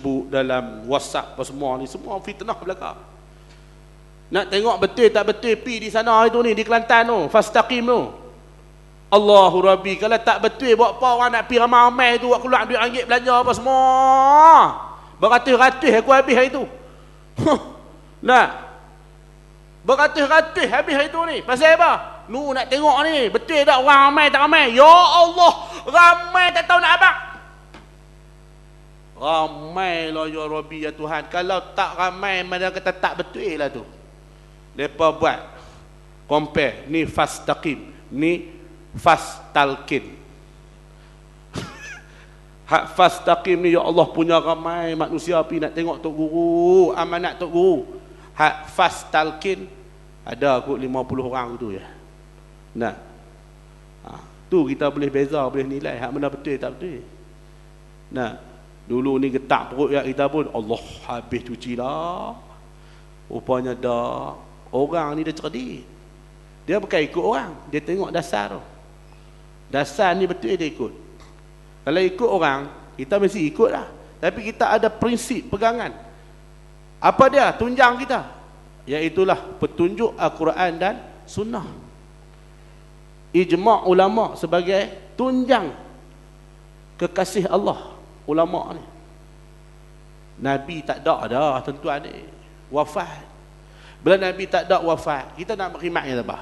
sibuk dalam WhatsApp apa semua ni semua fitnah belakang. Nak tengok betul tak betul pi di sana itu ni di Kelantan tu, fastaqim tu. Allahu Rabbi, kalau tak betul buat apa orang nak pi ramai-ramai tu buat keluar duit ringgit belanja apa semua. Beratus-ratus aku habis hari tu. Huh. Nah. Beratus-ratus habis hari tu ni. Pasal apa? Nu nak tengok ni, betul tak orang ramai tak ramai? Ya Allah, ramai tak tahu nak abang ramailah ya Rabbi ya Tuhan kalau tak ramai mana kata tak betul lah tu mereka buat compare ni fastaqim ni talkin. hak fastaqim ni ya Allah punya ramai manusia api nak tengok tok guru amanat tok guru hak talkin ada aku puluh orang tu ya nah ha, tu kita boleh beza boleh nilai hak mana betul tak betul nah Dulu ni getak perut ya kita pun Allah habis cuci lah. Rupanya dah orang ni dia cerdik. Dia bukan ikut orang, dia tengok dasar tu. Dasar ni betul dia ikut. Kalau ikut orang, kita mesti ikut lah. Tapi kita ada prinsip pegangan. Apa dia? Tunjang kita. Iaitulah petunjuk Al-Quran dan Sunnah. Ijma' ulama' sebagai tunjang kekasih Allah ulama ni nabi tak ada dah tentu ada ni wafat bila nabi tak ada wafat kita nak berkhidmatnya apa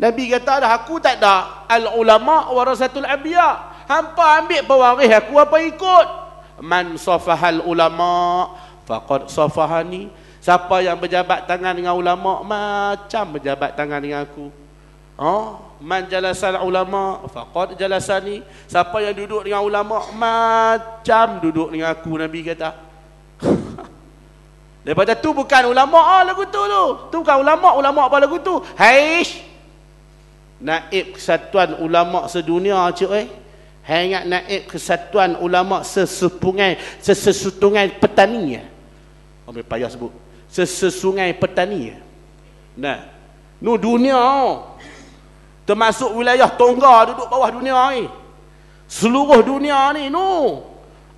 nabi kata dah aku tak ada al ulama warasatul anbiya hampa ambil pewaris aku apa ikut man safahal ulama faqad safahani siapa yang berjabat tangan dengan ulama macam berjabat tangan dengan aku Oh, man jalasan ulama faqad jalasani. Siapa yang duduk dengan ulama macam duduk dengan aku Nabi kata. Lepas tu bukan ulama ah lagu tu tu. Tu bukan ulama, ulama apa lagu tu? Haish. Naib kesatuan ulama sedunia cik eh. Hai ingat naib kesatuan ulama sesepungai sesesutungai petani ya. Ambil oh, payah sebut. Sesesungai petani ya? Nah. Nu dunia oh termasuk wilayah Tongga duduk bawah dunia ni seluruh dunia ni nu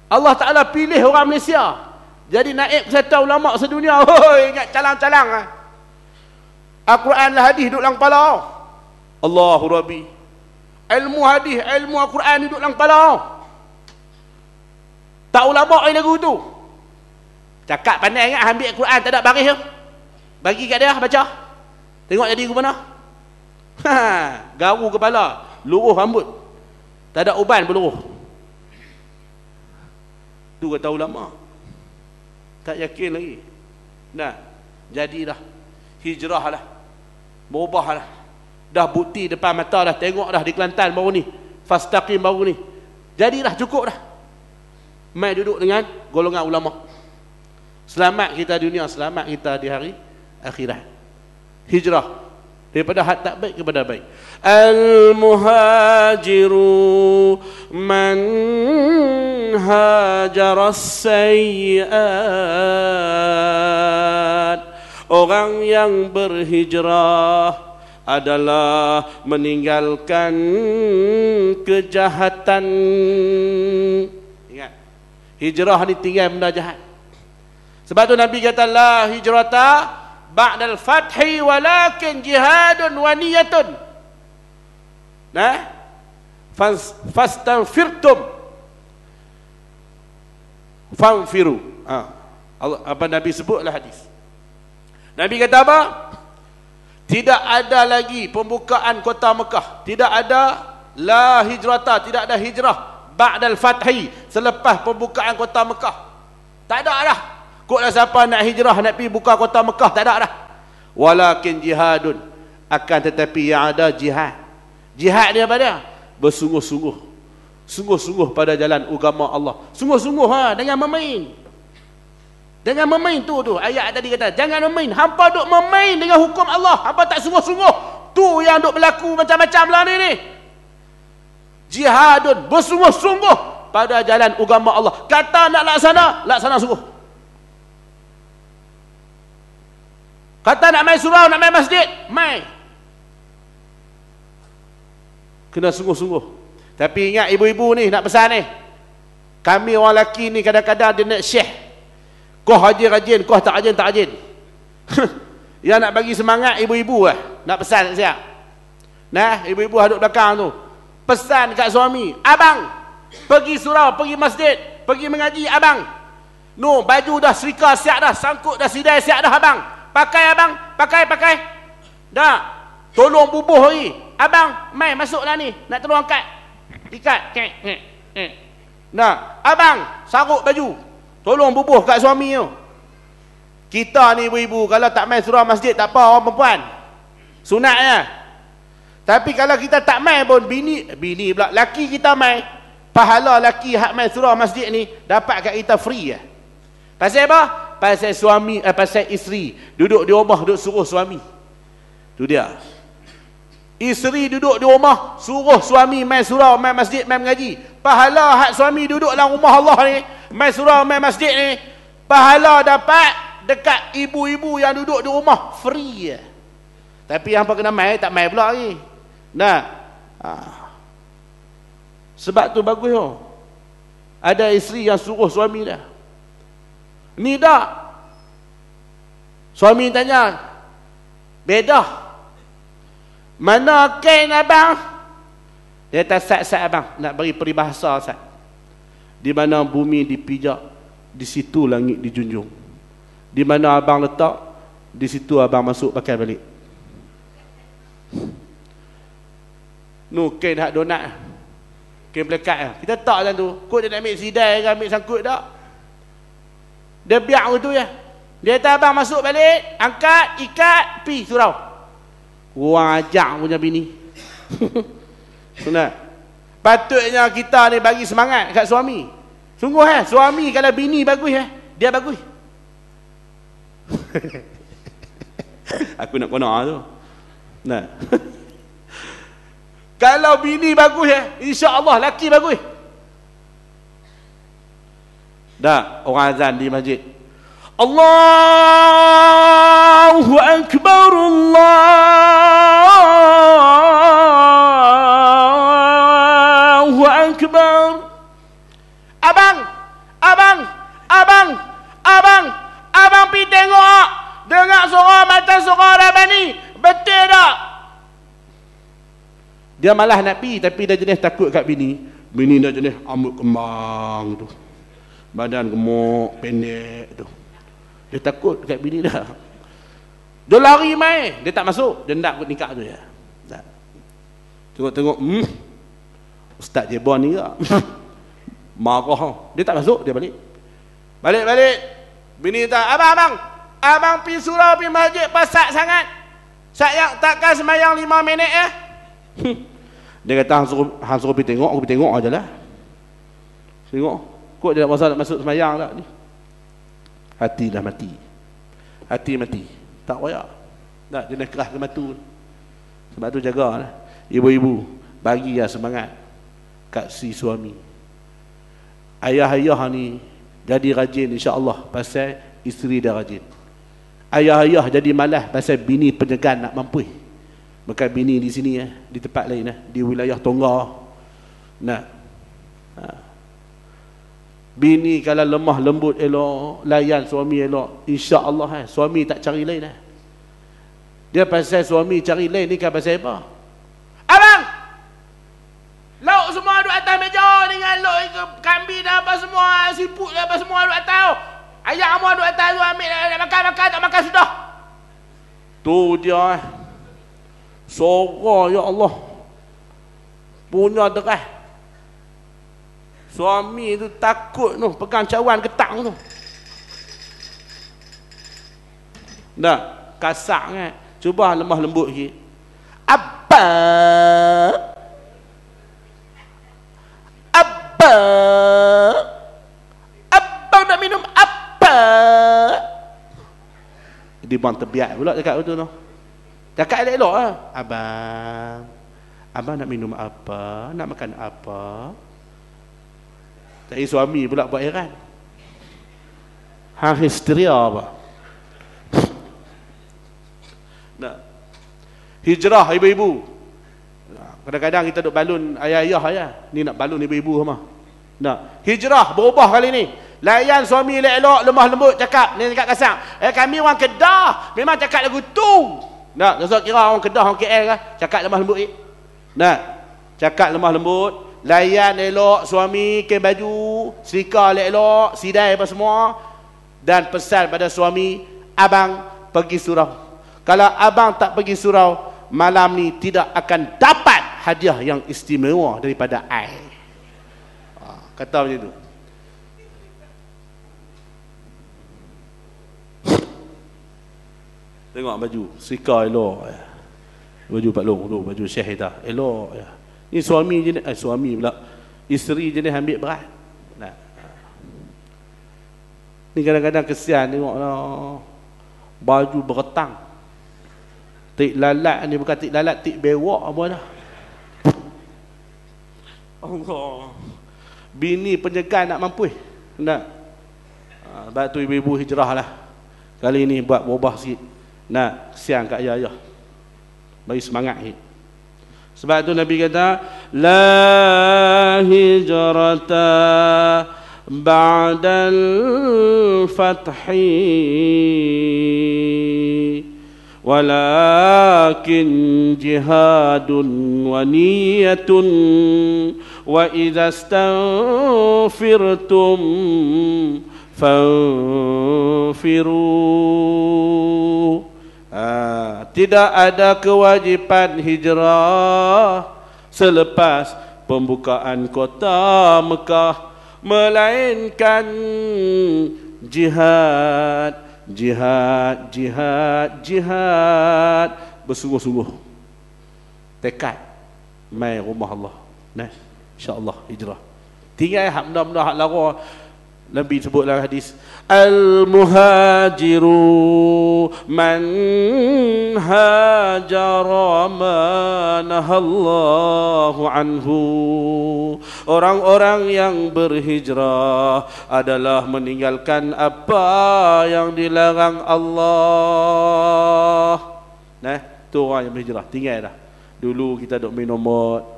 Allah Ta'ala pilih orang Malaysia jadi naib peserta ulama' sedunia Hoi, ingat calang-calang ha? Al-Quran lah hadis duduk lang kepala Allahu Rabbi ilmu hadis, ilmu Al-Quran duduk lang kepala tak ulama' ai lagu tu cakap pandai ingat ambil Al-Quran tak ada baris ya? bagi kat dia baca tengok jadi ke mana Ha, garu kepala luruh rambut tak ada uban pun luruh tu kata ulama tak yakin lagi nah jadilah hijrahlah, lah dah bukti depan mata dah tengok dah di Kelantan baru ni fastaqim baru ni jadilah cukup dah mai duduk dengan golongan ulama selamat kita dunia selamat kita di hari akhirat hijrah daripada hak tak baik kepada baik al muhajiru man hajara orang yang berhijrah adalah meninggalkan kejahatan ingat hijrah ni tinggal benda jahat sebab tu nabi kata la hijrata ba'dal fathi walakin jihadun wa niyatun nah fastanfirtum fanfiru ha. Allah apa nabi sebutlah hadis nabi kata apa tidak ada lagi pembukaan kota Mekah tidak ada la hijrata tidak ada hijrah ba'dal fathi selepas pembukaan kota Mekah tak ada lah. Kutlah siapa nak hijrah, nak pergi buka kota Mekah, tak ada dah. Walakin jihadun. Akan tetapi yang ada jihad. Jihad ni apa dia? Bersungguh-sungguh. Sungguh-sungguh pada jalan agama Allah. Sungguh-sungguh ha, dengan memain. Dengan memain tu tu. Ayat tadi kata, jangan memain. Hampa duk memain dengan hukum Allah. Hampa tak sungguh-sungguh. Tu yang duk berlaku macam-macam lah ni ni. Jihadun. Bersungguh-sungguh pada jalan agama Allah. Kata nak laksana, laksana sungguh. -sungguh. Kata nak main surau, nak main masjid, main. Kena sungguh-sungguh. Tapi ingat ibu-ibu ni nak pesan ni. Kami orang lelaki ni kadang-kadang dia nak syekh. Kau rajin rajin, kau tak rajin tak rajin. Yang nak bagi semangat ibu-ibu lah. Nak pesan tak siap. Nah, ibu-ibu duduk belakang tu. Pesan kat suami. Abang, pergi surau, pergi masjid. Pergi mengaji, abang. No, baju dah serika siap dah. Sangkut dah sidai siap dah, abang pakai abang, pakai, pakai. Dah, tolong bubuh lagi. Abang, mai masuklah ni, nak tolong angkat. Ikat, kek, kek, Nah, abang, sarut baju. Tolong bubuh kat suami tu. Kita ni ibu-ibu, kalau tak mai surau masjid, tak apa orang perempuan. Sunatnya. Tapi kalau kita tak mai pun, bini, bini pula, laki kita mai. Pahala laki hak main surah masjid ni, dapat kat kita free ya. Pasal apa? pasal suami eh, pasal isteri duduk di rumah duduk suruh suami tu dia isteri duduk di rumah suruh suami main surau main masjid main mengaji pahala hak suami duduk dalam rumah Allah ni main surau main masjid ni pahala dapat dekat ibu-ibu yang duduk di rumah free tapi yang apa kena main tak main pula lagi nah ha. sebab tu bagus oh. ada isteri yang suruh suami dia Ni tak. Suami tanya, beda. Mana kain abang? Dia kata, sat-sat abang. Nak beri peribahasa, sat. Di mana bumi dipijak, di situ langit dijunjung. Di mana abang letak, di situ abang masuk pakai balik. Nu kain hak donat. Kain pelekat. Kita tak macam tu. Kut dia nak ambil sidai ke ambil sangkut tak? dia biar begitu ya dia kata abang masuk balik angkat ikat pi surau wajak punya bini sunat patutnya kita ni bagi semangat kat suami sungguh eh suami kalau bini bagus eh dia bagus aku nak kena tu nah kalau bini bagus eh Allah laki bagus Dah orang azan di masjid. Allahu akbar Allahu akbar. Abang, abang, abang, abang, abang pi tengok dengar suara mata suara Rabani ni. Betul tak? Dia malah nak pi tapi dia jenis takut kat bini. Bini dia jenis amuk kembang tu badan gemuk pendek tu dia takut dekat bini dia dia lari mai dia tak masuk dia nak nikah tu ya tak tengok-tengok hmm ustaz jebon ni gak marah dia tak masuk dia balik balik balik bini tak abang abang abang pi surau pi masjid pasak sangat saya takkan semayang lima minit ya dia kata hang suruh, hang suruh pi tengok aku pi tengok ajalah tengok Kok dia nak puasa nak masuk semayang tak ni? Hati dah mati. Hati mati. Tak payah. Tak, dia nak kerah ke Sebab tu jaga lah. Ibu-ibu, bagi ya semangat. Kat si suami. Ayah-ayah ni jadi rajin Insya Allah. pasal isteri dah rajin. Ayah-ayah jadi malas pasal bini penyegan nak mampu. Bukan bini di sini, eh, di tempat lain. Eh, di wilayah Tonga. Nak. Nah. Ha, Bini kalau lemah lembut elok, layan suami elok, insya-Allah eh suami tak cari lain eh. Dia pasal suami cari lain ni kan pasal apa? Abang! Lauk semua duduk atas meja dengan lauk ke kambing dah apa semua, siput dah apa semua duduk atas. Ayah amuah duduk atas tu ambil nak makan makan tak makan sudah. Tu dia eh. Sorang ya Allah. Punya deras. Suami tu takut tu pegang cawan ketang tu. Dah, kasar kan. Cuba lemah lembut sikit. Apa? Apa? Apa nak minum apa? Dia bang terbiak pula dekat tu tu. Cakap elok-elok lah. Abang. Abang nak minum apa? Nak makan apa? Tapi suami pula buat heran. Hang histeria apa? Nah. Hijrah ibu-ibu. Kadang-kadang kita duk balun ayah-ayah ya. Ni nak balun ibu-ibu sama. Nah. Hijrah berubah kali ni. Layan suami elok-elok, lemah lembut cakap. Ni cakap kasar. Eh kami orang Kedah, memang cakap lagu tu. Nah, sebab kira orang Kedah, orang KL kah? Cakap lemah lembut eh? Nah. Cakap lemah lembut, layan elok suami ke baju serika elok sidai apa semua dan pesan pada suami abang pergi surau kalau abang tak pergi surau malam ni tidak akan dapat hadiah yang istimewa daripada ai ah, kata macam tu tengok baju serika elok eh. baju Pak Long, baju Syekh dah elok ya. Ini suami je ni, eh suami pula. Isteri je ni ambil berat. Nah. Ini kadang-kadang kesian tengok Baju beretang. Tik lalat ni bukan tik lalat, tik bewak apa dah. Allah. Bini penyegan nak mampu. Nak. Ah, sebab tu ibu-ibu hijrah lah. Kali ni buat berubah sikit. Nak siang kat ayah-ayah. Bagi semangat sikit. Sebab itu Nabi kata La hijrata ba'dal fathi Walakin jihadun wa niyatun Wa idha stanfirtum Fanfiruh Ah, tidak ada kewajipan hijrah selepas pembukaan kota Mekah melainkan jihad jihad jihad jihad bersungguh-sungguh tekad mai rumah Allah nah insyaallah hijrah tinggal hak benda-benda Nabi sebut hadis Al-Muhajiru Man hajara manahallahu anhu Orang-orang yang berhijrah Adalah meninggalkan apa yang dilarang Allah Nah, tu orang yang berhijrah Tinggal dah Dulu kita duduk minum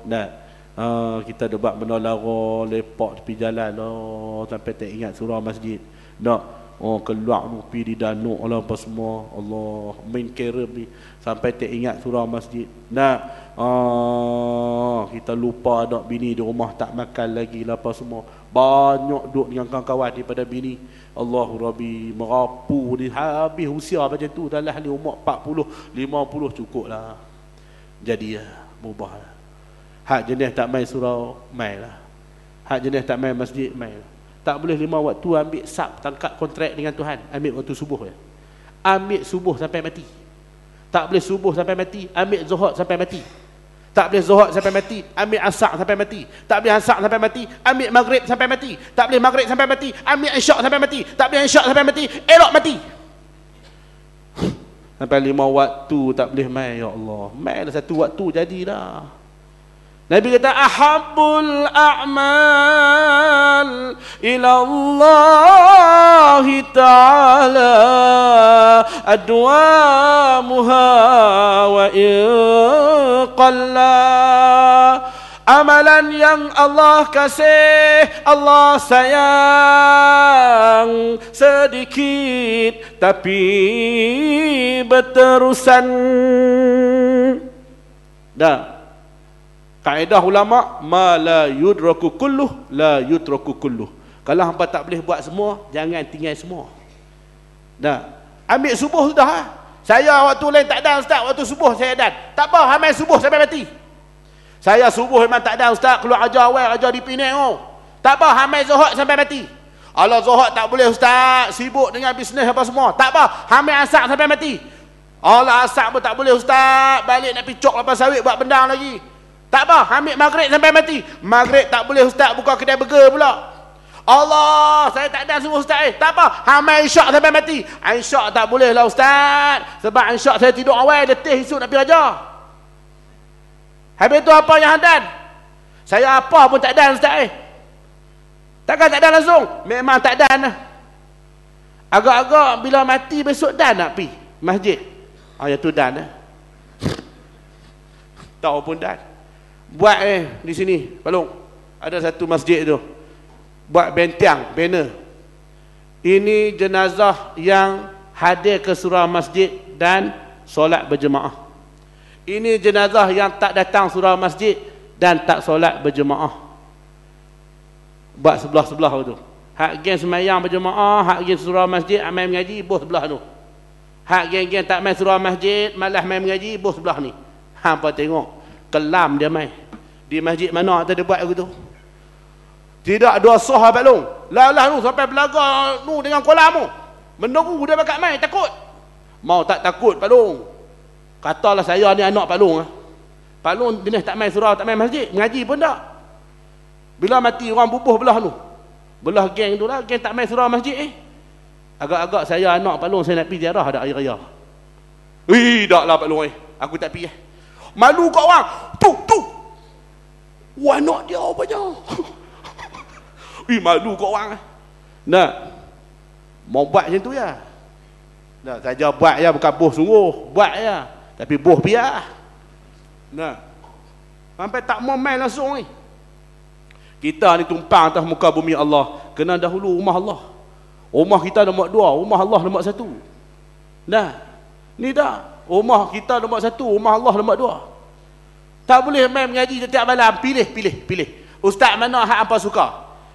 Nah, uh, kita ada buat benda lara lepak tepi jalan lo oh, sampai tak ingat surau masjid nak no. Oh, keluar nu di danau Allah apa semua Allah main kerem ni sampai tak ingat surau masjid nak uh, kita lupa nak bini di rumah tak makan lagi lah apa semua banyak duduk dengan kawan-kawan daripada bini Allahu Rabbi merapu ni habis usia macam tu dah lah ni umur 40 50 cukup lah jadi ya berubah lah Hak jenis tak main surau, main lah. Hak jenis tak main masjid, main lah. Tak boleh lima waktu ambil sub, tangkap kontrak dengan Tuhan. Ambil waktu subuh je. Ambil subuh sampai mati. Tak boleh subuh sampai mati, ambil zuhur sampai mati. Tak boleh zuhur sampai mati, ambil asak sampai mati. Tak boleh asak sampai mati, ambil maghrib sampai mati. Tak boleh maghrib sampai mati, ambil isyak sampai mati. Tak boleh isyak sampai mati, elok mati. Sampai lima waktu tak boleh main, Ya Allah. Main lah satu waktu jadilah. Nabi kata ahabbul a'mal ila Allah taala adwa muha wa amalan yang Allah kasih Allah sayang sedikit tapi berterusan dah kaedah ulama ma la yudraku kulluh la yutraku kulluh kalau hangpa tak boleh buat semua jangan tinggal semua dah ambil subuh sudah lah. saya waktu lain tak ada ustaz waktu subuh saya ada tak apa hamai subuh sampai mati saya subuh memang tak ada ustaz keluar ajar awal ajar di Penang oh. tak apa hamai zuhur sampai mati Allah zuhur tak boleh ustaz sibuk dengan bisnes apa semua tak apa hamai asar sampai mati Allah asar pun tak boleh ustaz balik nak picok lepas sawit buat bendang lagi tak apa, ambil maghrib sampai mati. Maghrib tak boleh ustaz buka kedai burger pula. Allah, saya tak ada semua ustaz eh. Tak apa, ambil insya' sampai mati. Insya' tak boleh lah ustaz. Sebab insya' saya tidur awal, letih esok nak pergi raja. Habis tu apa yang hadan? Saya apa pun tak ada ustaz eh. Takkan tak ada langsung? Memang tak ada lah. Agak-agak bila mati besok dan nak pergi masjid. Ah, oh, yang tu dan lah. Tahu pun dan buat eh di sini Palung ada satu masjid tu buat bentiang, banner ini jenazah yang hadir ke surau masjid dan solat berjemaah ini jenazah yang tak datang surau masjid dan tak solat berjemaah buat sebelah-sebelah tu hak geng semayang berjemaah hak geng surau masjid amai mengaji buat sebelah tu hak geng-geng tak main surau masjid malah main mengaji buat sebelah ni ha, hampa tengok kelam dia mai di masjid mana tadi buat aku tu tidak ada sahabat long lalah tu lah, sampai belaga tu dengan kolam tu menunggu dia bakat mai takut mau tak takut pak long katalah saya ni anak pak long ah. pak long bila tak mai surau tak mai masjid mengaji pun tak bila mati orang bubuh belah tu belah geng tu lah geng tak mai surau masjid eh agak-agak saya anak pak long saya nak pergi ziarah dak air raya Ih, taklah Pak Long eh. Aku tak pergi eh. Malu kau orang. Tu tu. Wanak dia apa rupanya. Ih malu kau orang. Eh. Nah. Mau buat macam tu ya. Nah, saja buat ya bukan boh sungguh, buat ya. Tapi boh biar. Nah. Sampai tak mau main langsung ni. Kita ni tumpang atas muka bumi Allah. Kena dahulu rumah Allah. Rumah kita nombor dua. Rumah Allah nombor satu. Nah. Ni dah rumah kita nombor satu, rumah Allah nombor dua. Tak boleh main mengaji setiap malam, pilih, pilih, pilih. Ustaz mana hak apa suka?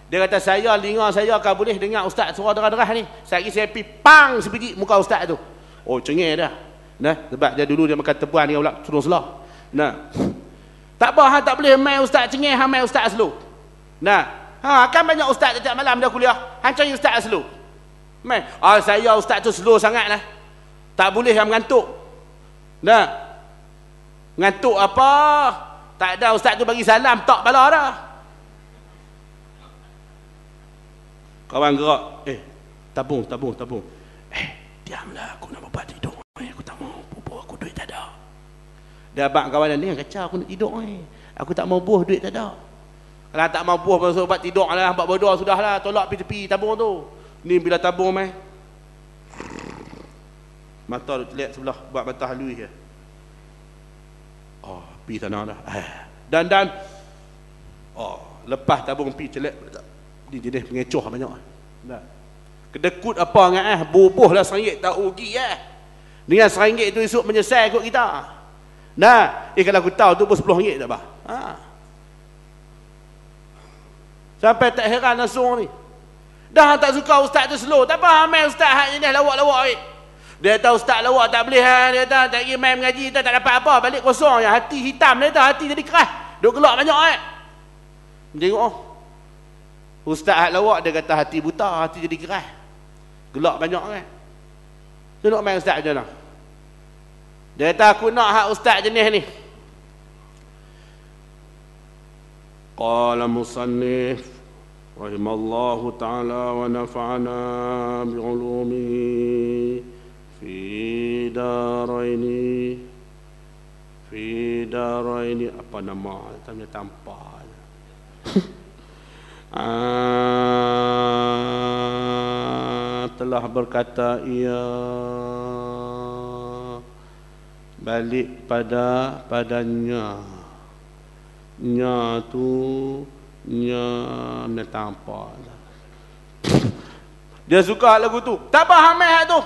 Dia kata saya lingga saya akan boleh dengar ustaz suara deras-deras ni. Sekali saya pi pang sebiji muka ustaz tu. Oh cengih dah. Nah, sebab dia dulu dia makan tebuan dia pula turun selah. Nah. Tak apa ha, tak boleh main ustaz cengih, ha main ustaz selo. Nah. Ha akan banyak ustaz setiap malam dia kuliah. Hang cari ustaz selo. Main. Ah oh, saya ustaz tu selo sangatlah. Tak boleh yang mengantuk. Tak. Ngantuk apa? Tak ada ustaz tu bagi salam tak bala dah. Kawan gerak. Eh, tabung, tabung, tabung. Eh, diamlah aku nak buat tidur. Eh, aku tak mau bubuh aku duit tak ada. Dah bab kawan ni yang kacau aku nak tidur eh. Aku tak mau buh duit tak ada. Kalau tak mau buh masuk buat tidur lah, buat bodoh sudahlah, tolak pergi tepi tabung tu. Ni bila tabung meh, mata tu terlihat sebelah buat batas lui dia oh pi sana dah eh. dan dan oh lepas tabung pi celak Di jadi pengecoh banyak dah kedekut apa ngah eh bubuh lah sangit tak ugi eh dengan seringgit tu esok menyesal ikut kita nah eh kalau aku tahu tu pun sepuluh ringgit tak apa ha. sampai tak heran langsung ni dah tak suka ustaz tu slow tak apa amin eh, ustaz hak ni dah lawak-lawak eh. Dia kata ustaz lawak tak boleh ha? Dia kata tak pergi main mengaji tak, dapat apa Balik kosong ya. Hati hitam dia kata Hati jadi keras Duk gelap banyak eh. Tengok oh. Ustaz hat lawak dia kata hati buta Hati jadi keras Gelap banyak kan Dia nak main ustaz macam mana Dia kata aku nak hat ustaz jenis ni Qala musannif رحم الله تعالى ونفعنا بعلومه daraini fi daraini apa nama tanya tanpa ah telah berkata ia balik pada padanya nya tu nya tanpa dia suka lagu tu tak faham hak eh, tu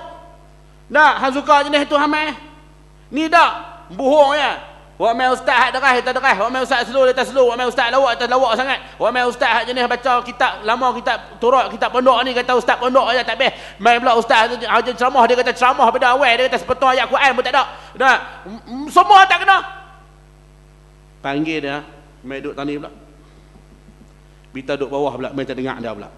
tak, hang suka jenis tu hang mai. Ni tak, bohong ya. Wak mai ustaz hak deras, tak deras. Wak mai ustaz slow, dia tak slow. Wak mai ustaz lawak, tak lawak sangat. Wak mai ustaz hak jenis baca kitab lama kitab turat, kitab pondok ni kata ustaz pondok aja tak best. Mai pula ustaz tu aja ceramah dia kata ceramah beda awal, dia kata sepatutnya ayat Quran pun tak ada. Tak. Semua tak kena. Panggil dia, mai duduk tani pula. Bita duduk bawah pula, mai tak dengar dia pula.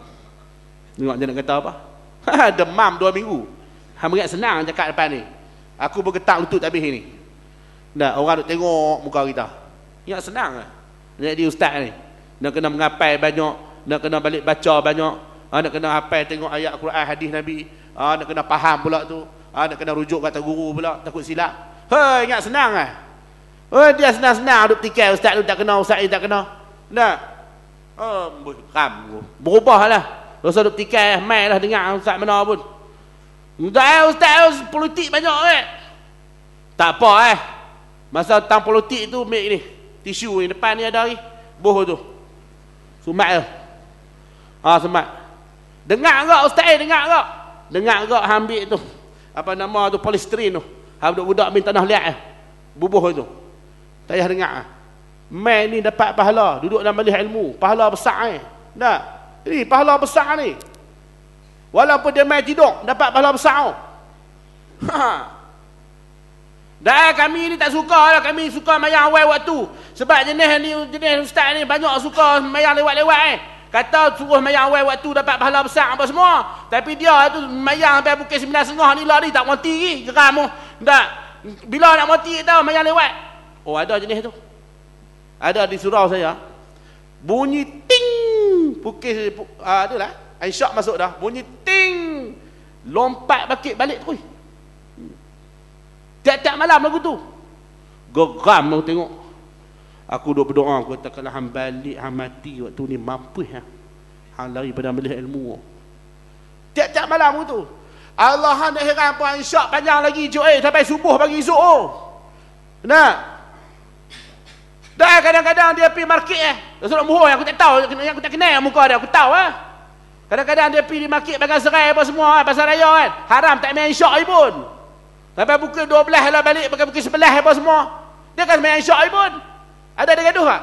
Tengok dia nak kata apa? Demam dua minggu. Hang berat senang cakap depan ni. Aku bergetak lutut habis ni. Dah orang duk tengok muka kita. Ya senang ah. di ustaz ni nak kena mengapai banyak, nak kena balik baca banyak, ah, nak kena hafal tengok ayat Quran hadis Nabi, ah, nak kena faham pula tu, ah, nak kena rujuk kata guru pula takut silap. Hei, ingat senang ah. Oh, dia senang-senang duk tikai ustaz tu tak kena, ustaz ni tak kena. Dah. Oh, um, kam. Berubahlah. Rasa duk tikai, eh, mai lah dengar ustaz mana pun eh, Ustaz, eh, politik banyak eh. Tak apa eh. Masa tentang politik tu, mik ni. Tisu ni, depan ni ada ni. Boh tu. Sumat eh, Ha, sumat. Dengar tak ustaz, eh, dengar tak? Dengar tak hambik tu. Apa nama tu, polistrin tu. Hab budak-budak minta nak lihat eh. Bubuh tu. Tak payah dengar eh. Main ni dapat pahala. Duduk dalam balik ilmu. Pahala besar eh. Tak? Ini pahala besar ni. Eh. Walaupun dia main tidur, dapat pahala besar. Ha. Dah kami ni tak suka lah. Kami suka mayang awal waktu. Sebab jenis ni, jenis ustaz ni banyak suka mayang lewat-lewat eh. Kata suruh mayang awal waktu dapat pahala besar apa semua. Tapi dia tu mayang sampai bukit sembilan setengah ni lari tak mati lagi. Eh. Geram tu. Oh. Tak. Bila nak mati tau mayang lewat. Oh ada jenis tu. Ada di surau saya. Bunyi ting. bukit. Pu, uh, ah, tu Aisyah masuk dah bunyi ting lompat bakit balik terus tiap-tiap malam lagu tu geram aku tengok aku duduk berdoa aku kata kalau hang balik hang mati waktu ni mampu ya hang lari pada melihat ilmu tiap-tiap malam aku tu Allah hang dah heran pun Aisyah panjang lagi cuk eh sampai subuh bagi esok oh. nak dah kadang-kadang dia pergi market eh Rasulullah Muhammad aku tak tahu yang aku tak kenal muka dia aku tahu lah eh. Kadang-kadang dia pergi di market makan serai apa semua kan, eh, pasar raya kan. Haram tak main syak je pun. Sampai pukul 12 lah balik, pakai pukul 11 apa semua. Dia kan main syak je pun. Ada dia gaduh tak?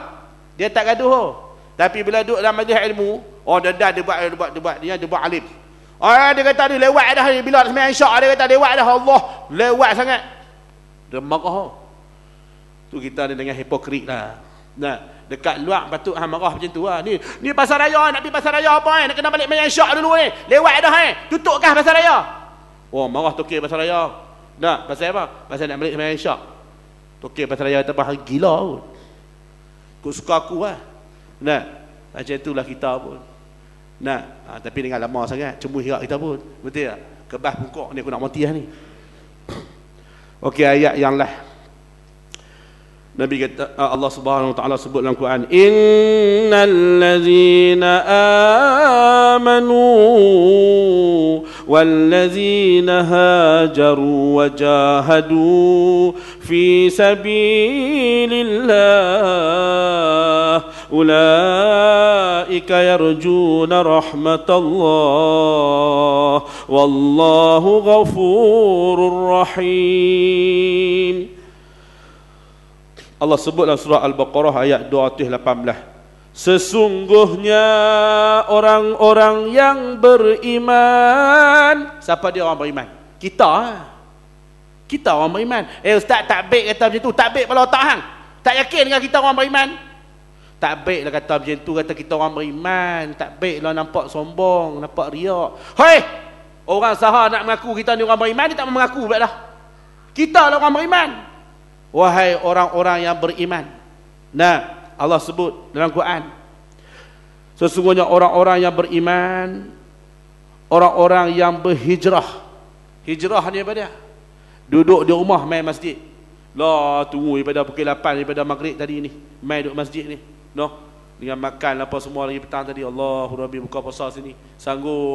Dia tak gaduh. Oh. Tapi bila duduk dalam majlis ilmu, oh dah dah dia buat dia buat dia buat dia, buat alim. Oh dia kata ni lewat dah ni bila semain syak dia kata lewat dah Allah lewat sangat. Dia marah. Oh. Tu kita ni dengan hipokrit lah. Nah dekat luar patut hang marah macam tu ha. ni ni pasar raya nak pergi pasar raya apa eh nak kena balik main syak dulu ni eh. lewat dah eh tutup kah pasar raya oh marah tokek pasar raya nak pasal apa pasal nak balik main syak tokek pasar raya tambah gila pun aku suka aku lah nak macam itulah kita pun nak ha, tapi dengan lama sangat cemuh hirap kita pun betul tak kebas bungkuk ni aku nak mati lah ni Okey ayat yang lah Nabi kata Allah Subhanahu Wa Taala sebut dalam Quran innallazina amanu wallazina hajaru wajahadu fi sabilillah ulaika yarjuna rahmatallah wallahu ghafurur rahim Allah sebut dalam surah Al-Baqarah ayat 218. Sesungguhnya orang-orang yang beriman. Siapa dia orang beriman? Kita. Kita orang beriman. Eh ustaz tak baik kata macam tu. Tak baik kalau tak hang. Tak yakin dengan kita orang beriman. Tak lah kata macam tu kata kita orang beriman. Tak lah nampak sombong, nampak riak. Hei! Orang sahar nak mengaku kita ni orang beriman, dia tak mengaku pula dah. Kita lah orang beriman wahai orang-orang yang beriman. Nah, Allah sebut dalam Quran. Sesungguhnya orang-orang yang beriman, orang-orang yang berhijrah. Hijrah ni apa dia? Duduk di rumah main masjid. Lah tunggu daripada pukul 8 daripada maghrib tadi ni, main duduk masjid ni. Noh. Dengan makan apa semua lagi petang tadi Allahu Rabbi buka puasa sini. Sanggup